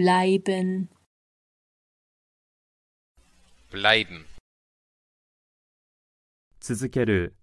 bleiben bleiben 続ける